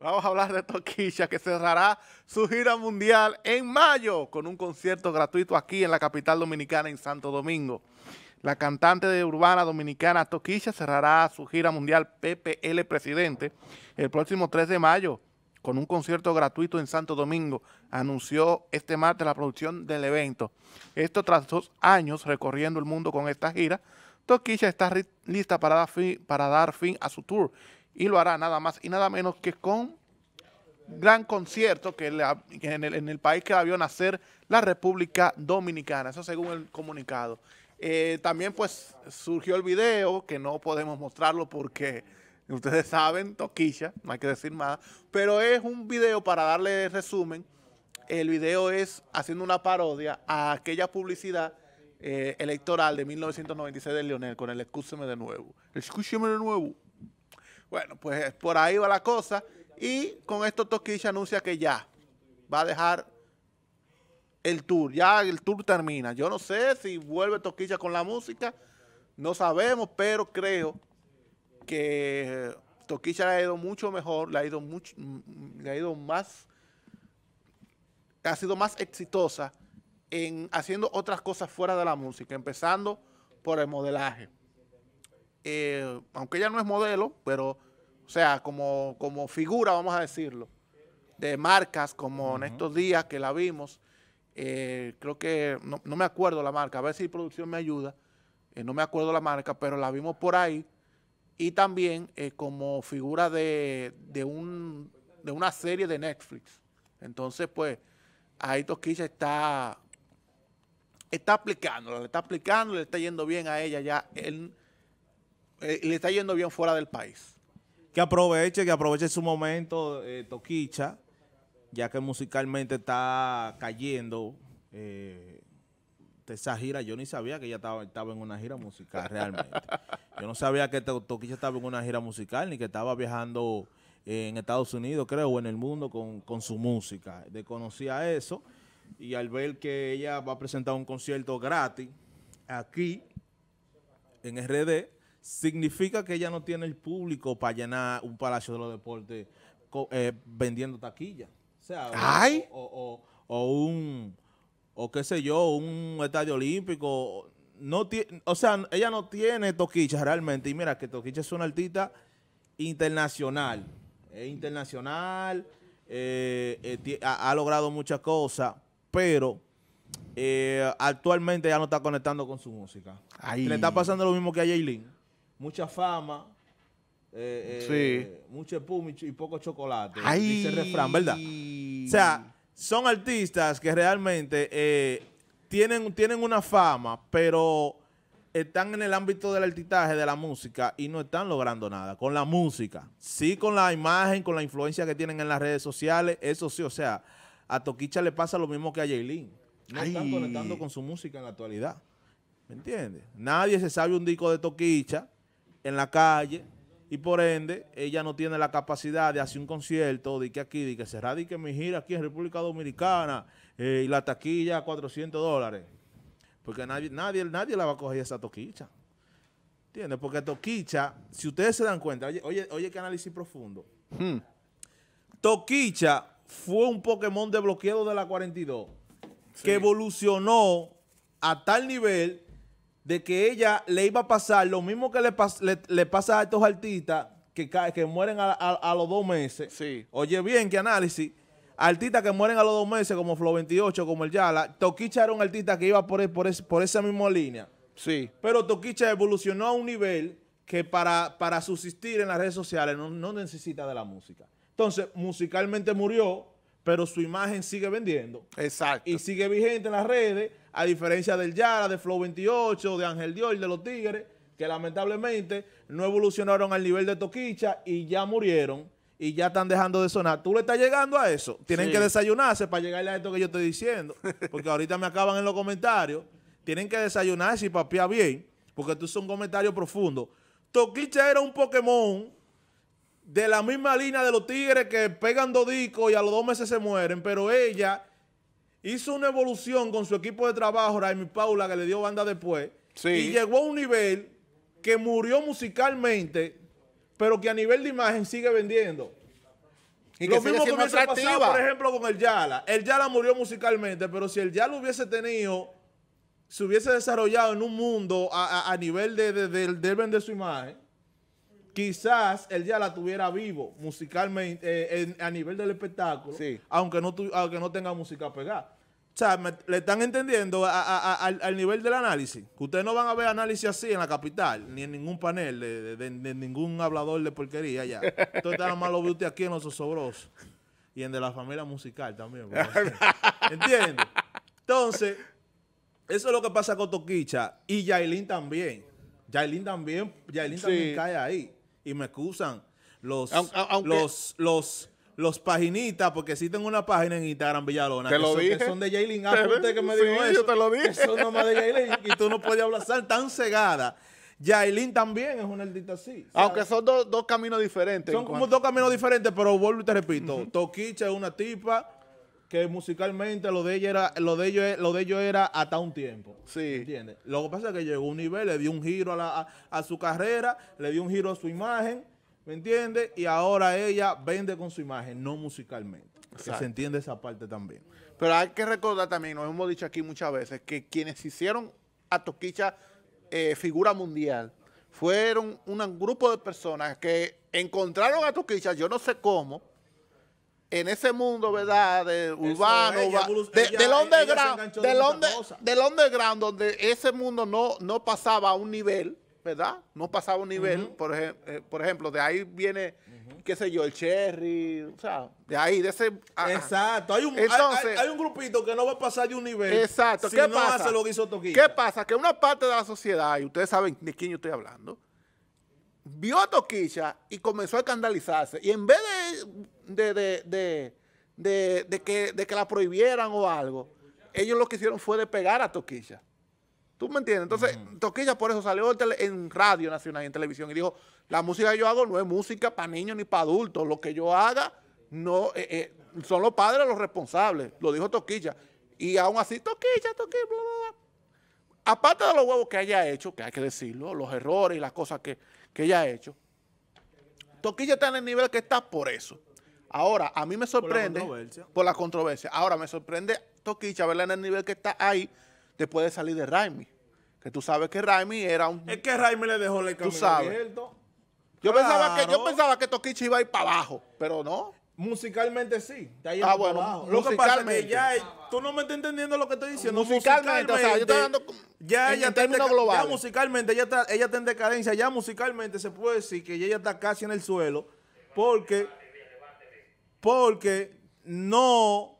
Vamos a hablar de Toquilla, que cerrará su gira mundial en mayo con un concierto gratuito aquí en la capital dominicana, en Santo Domingo. La cantante de urbana dominicana Toquilla cerrará su gira mundial PPL Presidente el próximo 3 de mayo con un concierto gratuito en Santo Domingo, anunció este martes la producción del evento. Esto tras dos años recorriendo el mundo con esta gira, Toquilla está lista para dar, fin, para dar fin a su tour y lo hará nada más y nada menos que con gran concierto que en, el, país que la vio nacer, la República Dominicana. Eso según el comunicado. Eh, también pues surgió el video, que no podemos mostrarlo porque ustedes saben, toquilla, no hay que decir nada, pero es un video para darle resumen. El video es haciendo una parodia a aquella publicidad eh, electoral de 1996 de Lionel con el Escúcheme de nuevo. Escúcheme de nuevo. Bueno, pues por ahí va la cosa. Y con esto Toquicha anuncia que ya va a dejar el tour. Ya el tour termina. Yo no sé si vuelve Toquicha con la música. No sabemos, pero creo que Toquicha le ha ido mucho mejor, le ha ido, mucho, le ha ido más, ha sido más exitosa en haciendo otras cosas fuera de la música, empezando por el modelaje. Eh, aunque ella no es modelo, pero, o sea, como, figura, vamos a decirlo, de marcas como en estos días que la vimos, eh, creo que, no, me acuerdo la marca, a ver si producción me ayuda, eh, no me acuerdo la marca, pero la vimos por ahí, y también como figura de, de, una serie de Netflix. Entonces, pues, ahí Tosquilla está está aplicándola, le está aplicando, le está yendo bien a ella ya en eh, le está yendo bien fuera del país. Que aproveche, que aproveche su momento, eh, Toquicha, ya que musicalmente está cayendo. Eh, esa gira, yo ni sabía que ella estaba, estaba en una gira musical realmente. yo no sabía que Toquicha estaba en una gira musical, ni que estaba viajando eh, en Estados Unidos, creo, o en el mundo con, con su música. Desconocía eso y al ver que ella va a presentar un concierto gratis aquí en RD, significa que ella no tiene el público para llenar un palacio de los deportes eh, vendiendo taquilla. O sea, O, un, o qué sé yo, un estadio olímpico. No o sea, ella no tiene Toquicha realmente. Y mira que Toquicha es una artista internacional. Es internacional, eh, eh, ha, logrado muchas cosas, pero... actualmente ya no está conectando con su música. Le está pasando lo mismo que a Jaylin mucha fama, eh, eh, mucho pum y, poco chocolate. Ay. Dice el refrán, ¿verdad? O sea, son artistas que realmente eh, tienen, tienen una fama, pero están en el ámbito del artistaje, de la música, y no están logrando nada con la música. Sí con la imagen, con la influencia que tienen en las redes sociales, eso sí, o sea, a Toquicha le pasa lo mismo que a Jaylin. No están conectando con su música en la actualidad. ¿Me entiendes? Nadie se sabe un disco de Toquicha en la calle y por ende ella no tiene la capacidad de hacer un concierto de que aquí, de que se radique mi gira aquí en República Dominicana eh, y la taquilla a 400 dólares. Porque nadie, nadie, nadie la va a coger esa toquicha. ¿Entiendes? Porque Toquicha, si ustedes se dan cuenta, oye, oye, oye qué análisis profundo. toquilla hmm. Toquicha fue un Pokémon bloqueo de la 42 que evolucionó a tal nivel de que ella le iba a pasar lo mismo que le, le, pasa a estos artistas que, que mueren a, los dos meses. Sí. Oye bien, qué análisis. Artistas que mueren a los dos meses, como Flo 28, como el Yala. Toquicha era un artista que iba por, e, por, por esa misma línea. Sí. Pero Toquicha evolucionó a un nivel que para, para subsistir en las redes sociales no, no necesita de la música. Entonces, musicalmente murió, pero su imagen sigue vendiendo. Exacto. Y sigue vigente en las redes, a diferencia del Yara, de Flow 28, de Ángel Dior, de los Tigres, que lamentablemente no evolucionaron al nivel de Toquicha y ya murieron y ya están dejando de sonar. Tú le estás llegando a eso. Tienen que desayunarse para llegarle a esto que yo estoy diciendo, porque ahorita me acaban en los comentarios. Tienen que desayunarse y papiar bien, porque tú es un comentario profundo. Toquicha era un Pokémon de la misma línea de los tigres que pegan dos discos y a los dos meses se mueren, pero ella hizo una evolución con su equipo de trabajo, Raimi Paula, que le dio banda después, y llegó a un nivel que murió musicalmente, pero que a nivel de imagen sigue vendiendo. Y que lo mismo que por ejemplo, con el Yala. El Yala murió musicalmente, pero si el Yala hubiese tenido, se hubiese desarrollado en un mundo a, nivel de, vender su imagen, quizás él ya la tuviera vivo musicalmente, eh, a nivel del espectáculo, aunque, no no tenga música pegada. O sea, le están entendiendo al, nivel del análisis. Que ustedes no van a ver análisis así en la capital, ni en ningún panel de, ningún hablador de porquería allá. Entonces, nada más lo aquí en Los Osobrosos y en de la familia musical también. ¿Entiendes? Entonces, eso es lo que pasa con Toquicha y Yailin también. Yailin también, Yailin también cae ahí y me excusan los, los, los, los paginitas, porque existen una página en Instagram Villalona. Te que lo son, dije. Que son de Jaylin Ah, usted que me dijo eso. Yo te lo dije. Son nomás de y tú no puedes hablar tan cegada. Jaylin también es una artista así. Aunque son dos, dos caminos diferentes. Son como dos caminos diferentes, pero vuelvo y te repito. Toquicha es una tipa que musicalmente lo de ella era lo de ellos lo de era hasta un tiempo sí entiendes lo que pasa es que llegó a un nivel le dio un giro a, su carrera le dio un giro a su imagen me entiende? y ahora ella vende con su imagen no musicalmente se entiende esa parte también pero hay que recordar también nos hemos dicho aquí muchas veces que quienes hicieron a Toquicha eh, figura mundial fueron un grupo de personas que encontraron a Toquicha yo no sé cómo en ese mundo, ¿verdad? urbano, del underground, del, underground, donde ese mundo no, no pasaba a un nivel, ¿verdad? No pasaba a un nivel, eh, por, ejemplo, de ahí viene, qué sé yo, el Cherry, o sea, de ahí, de ese... Ah, ah. Exacto, hay un, grupito que no va a pasar de un nivel. Exacto, ¿qué pasa? lo que hizo ¿Qué pasa? Que una parte de la sociedad, y ustedes saben de quién yo estoy hablando, vio a Toquilla y comenzó a escandalizarse. Y en vez de, de, que, la prohibieran o algo, ellos lo que hicieron fue de pegar a Toquilla. ¿Tú me entiendes? Entonces, Toquilla por eso salió en Radio Nacional y en televisión y dijo, la música que yo hago no es música para niños ni para adultos. Lo que yo haga no eh, eh, son los padres los responsables. Lo dijo Toquilla. Y aún así, Toquilla, Toquilla, bla, bla, bla. Aparte de los huevos que haya hecho, que hay que decirlo, los errores y las cosas que que ella ha hecho. Toquilla está en el nivel que está por eso. Ahora, a mí me sorprende por la controversia. Ahora, me sorprende toquilla verla en el nivel que está ahí después de salir de Raimi. Que tú sabes que Raimi era un... Es que Raimi le dejó el camino Yo, pensaba que, yo pensaba que iba a ir para abajo, pero no. Musicalmente sí. ah, bueno. Lo que pasa es que ya tú no me estás entendiendo lo que estoy diciendo. Musicalmente, o sea, yo ya, en, ya términos globales. Ya musicalmente, ella está, ella está en decadencia. Ya musicalmente se puede decir que ella está casi en el suelo porque, porque no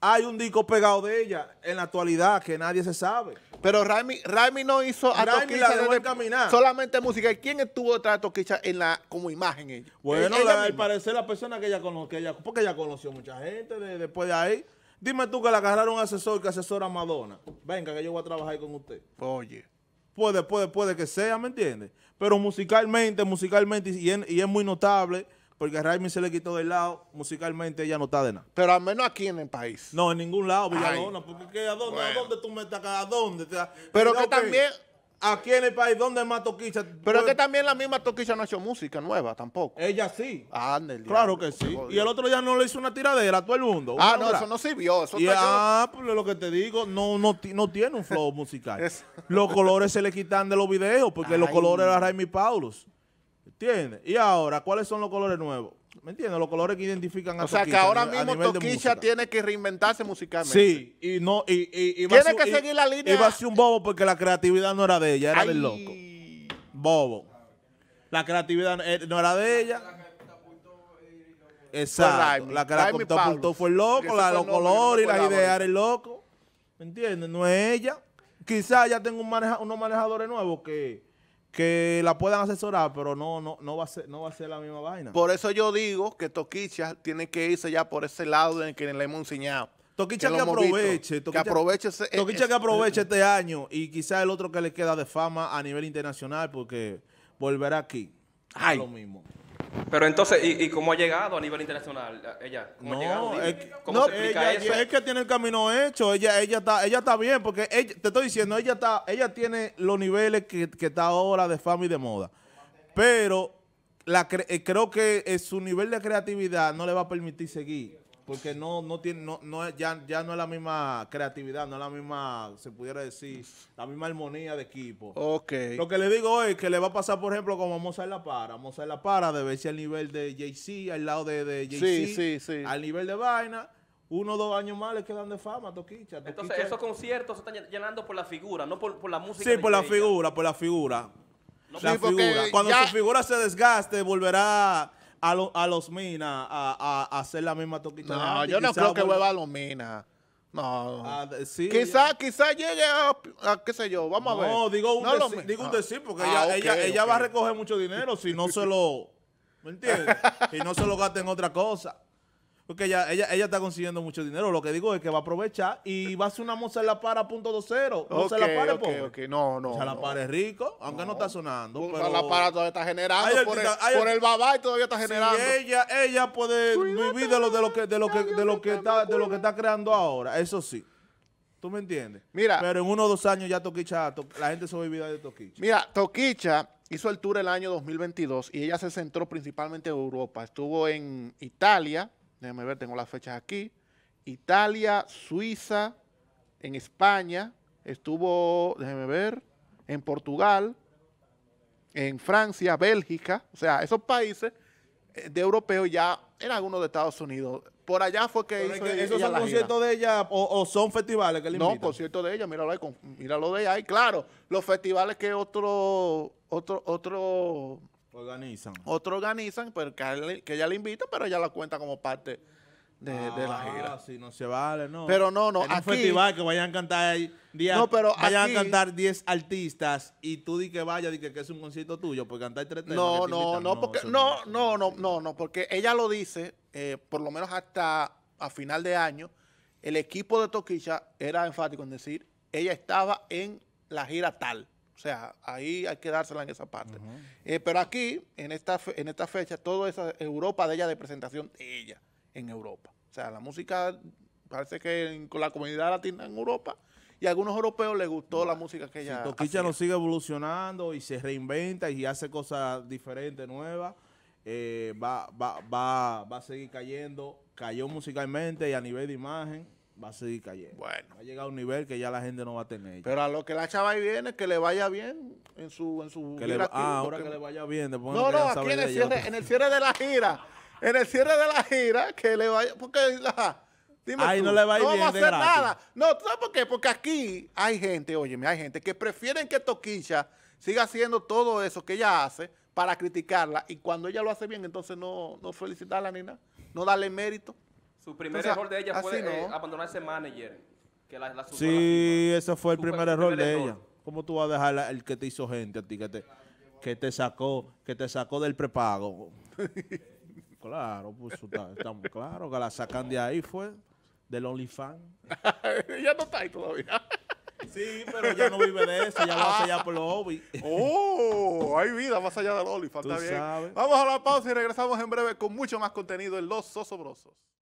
hay un disco pegado de ella en la actualidad que nadie se sabe. Pero Raimi, no hizo a la de caminar. solamente música. ¿Quién estuvo trato de en la, como imagen ella? Bueno, ella la, parecer la persona que ella conoció, porque ella conoció mucha gente después de ahí. Dime tú que la agarraron un asesor que asesora a Madonna. Venga, que yo voy a trabajar con usted. Oye. Puede, puede, puede que sea, ¿me entiendes? Pero musicalmente, musicalmente, y, y es muy notable porque a Raimi se le quitó del lado, musicalmente ella no está de nada. Pero al menos aquí en el país. No, en ningún lado, Villalona, porque ¿a, dónde, ¿a dónde tú me estás? ¿A dónde? Pero que también... Aquí en el país, ¿dónde más Toquicha? Pero que pues, también la misma Toquicha no ha hecho música nueva tampoco. Ella sí. Ah, claro que sí. Y el otro ya no le hizo una tiradera a todo el mundo. Ah, no, eso no sirvió. y ah, pues lo que te digo, no, no, tiene un flow musical. los colores se le quitan de los videos, porque los colores eran Raimi Paulos. ¿Entiendes? Y ahora, ¿cuáles son los colores nuevos? ¿Me entiendes? Los colores que identifican a O sea, que ahora mismo Toquicha tiene que reinventarse musicalmente. Sí, y no... Y, y, tiene que seguir la línea... Iba a ser un bobo porque la creatividad no era de ella, era del loco. Bobo. La creatividad eh, no era de ella. Exacto. Pues la que la contapultó fue el loco, la, los colores y las ideas era el loco. ¿Me entiendes? No es ella. Quizás ya tengo unos manejadores nuevos que que la puedan asesorar, pero no, no, no, va a ser, no va a ser la misma vaina. Por eso yo digo que Toquicha tiene que irse ya por ese lado en el que le hemos enseñado. Toquicha que, aproveche. que aproveche, este año y quizás el otro que le queda de fama a nivel internacional porque volverá aquí. Ay. lo mismo. Pero entonces, ¿y, ¿y, cómo ha llegado a nivel internacional eh, ella? ¿Cómo ha llegado? Es, es que tiene el camino hecho. Ella, ella está, ella está bien, porque te estoy diciendo, ella está, ella tiene los niveles que, está ahora de fama y de moda. Pero la, eh, creo que eh, su nivel de creatividad no le va a permitir seguir porque no no tiene no, no ya, ya no es la misma creatividad, no es la misma, se pudiera decir, la misma armonía de equipo. Ok. Lo que le digo es que le va a pasar, por ejemplo, como Mozart La Para. Mozart La Para debe ser al nivel de JC, al lado de, de al nivel de Vaina uno o dos años más le quedan de fama, Toquicha. toquicha. Entonces, esos conciertos se están llenando por la figura, no por, la música. Sí, por la figura, por la figura. No, la figura. Cuando su figura se desgaste, volverá a, a los minas a, a, hacer la misma toquita. No, yo no creo que vuelva a los minas. No, ah, sí, quizá, quizá llegue a, qué sé yo, vamos a ver. No, digo un, digo un ah, decir, porque ah, ella, ella, ella va a recoger mucho dinero si no se lo, ¿me entiendes? si no se lo gasta en otra cosa. Porque ella, ella, ella está consiguiendo mucho dinero. Lo que digo es que va a aprovechar y va a hacer una moza en la para punto dos cero. No se la pare, okay, No, no. O sea, la para rico, aunque no, está sonando. la para todavía está generando. por, el, todavía está generando. ella, ella puede vivir de lo, de lo que, de lo que, de lo que está, de lo que está creando ahora. Eso sí. ¿Tú me entiendes? Mira. Pero en uno o dos años ya Toquicha, la gente se ha vivido de Toquicha. Mira, Toquicha hizo el tour el año 2022 y ella se centró principalmente en Europa. Estuvo en Italia, Déjenme ver, tengo las fechas aquí. Italia, Suiza, en España, estuvo, déjeme ver, en Portugal, en Francia, Bélgica, o sea, esos países eh, de europeos ya en algunos de Estados Unidos. Por allá fue que, ¿Esos son conciertos de ella o, son festivales que le No, conciertos de ella, míralo, ahí, de ahí. claro, los festivales que otro, otro, otro Organizan. Otro organizan, pero pues, que, ella le invita, pero ella la cuenta como parte de, la ah, gira. Sí, no se vale, no. Pero no, no. En aquí, un festival que vayan a cantar diez, pero vayan a cantar 10 artistas y tú di que vaya, di que, es un concierto tuyo, pues cantar tres temas. No, no, no, porque, no, no, no, no, no, porque ella lo dice, eh, por lo menos hasta a final de año, el equipo de Toquilla era enfático en decir, ella estaba en la gira tal. O sea, ahí hay que dársela en esa parte. Eh, pero aquí, en esta, en esta fecha, toda esa Europa de ella, de presentación de ella en Europa. O sea, la música parece que con la comunidad latina en Europa y a algunos europeos les gustó la música que ella Toquicha no sigue evolucionando y se reinventa y hace cosas diferentes, nuevas. Eh, va, va, va, va a seguir cayendo, cayó musicalmente y a nivel de imagen va a seguir cayendo. Bueno. Va a a un nivel que ya la gente no va a tener. Pero a lo que la chava ahí viene, que le vaya bien en su... En que le, ah, ahora que le vaya bien. No, no, aquí en el, cierre, de la gira. En el cierre de la gira, que le vaya... Porque Dime Ahí no le va a ir bien nada. No, ¿sabes por qué? Porque aquí hay gente, óyeme, hay gente que prefieren que Toquilla siga haciendo todo eso que ella hace para criticarla y cuando ella lo hace bien, entonces no, no felicitarla ni nada, no darle mérito. Su primer error de ella fue abandonar ese eh, abandonarse manager. sí, ese fue el primer error de ella. ¿Cómo tú vas a dejar el que te hizo gente a ti, que te, que te sacó, que te sacó del prepago? claro, pues está, está, claro que la sacan de ahí fue del OnlyFans. ya no está ahí todavía. Sí, pero ya no vive de eso, ya va hace ya por los hobbies. ¡Oh! Hay vida más allá del OnlyFans, está bien. Vamos a la pausa y regresamos en breve con mucho más contenido en Los Sosobrosos.